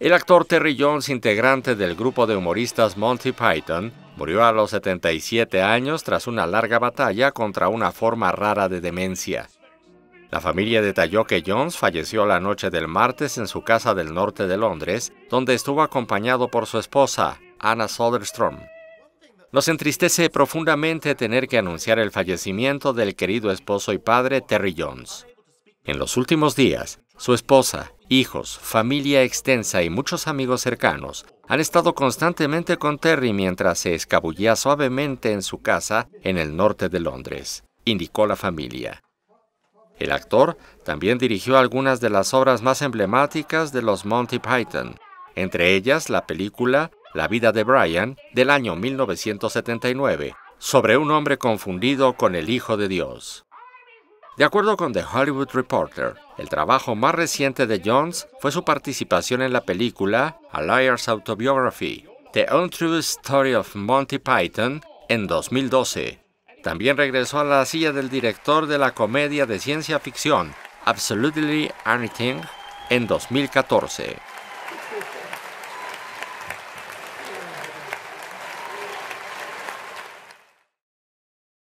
El actor Terry Jones, integrante del grupo de humoristas Monty Python, murió a los 77 años tras una larga batalla contra una forma rara de demencia. La familia detalló que Jones falleció la noche del martes en su casa del norte de Londres, donde estuvo acompañado por su esposa, Anna Soderstrom. Nos entristece profundamente tener que anunciar el fallecimiento del querido esposo y padre Terry Jones. En los últimos días, su esposa, Hijos, familia extensa y muchos amigos cercanos han estado constantemente con Terry mientras se escabullía suavemente en su casa en el norte de Londres, indicó la familia. El actor también dirigió algunas de las obras más emblemáticas de los Monty Python, entre ellas la película La vida de Brian del año 1979, sobre un hombre confundido con el Hijo de Dios. De acuerdo con The Hollywood Reporter, el trabajo más reciente de Jones fue su participación en la película A Liar's Autobiography, The Untrue Story of Monty Python, en 2012. También regresó a la silla del director de la comedia de ciencia ficción Absolutely Anything en 2014.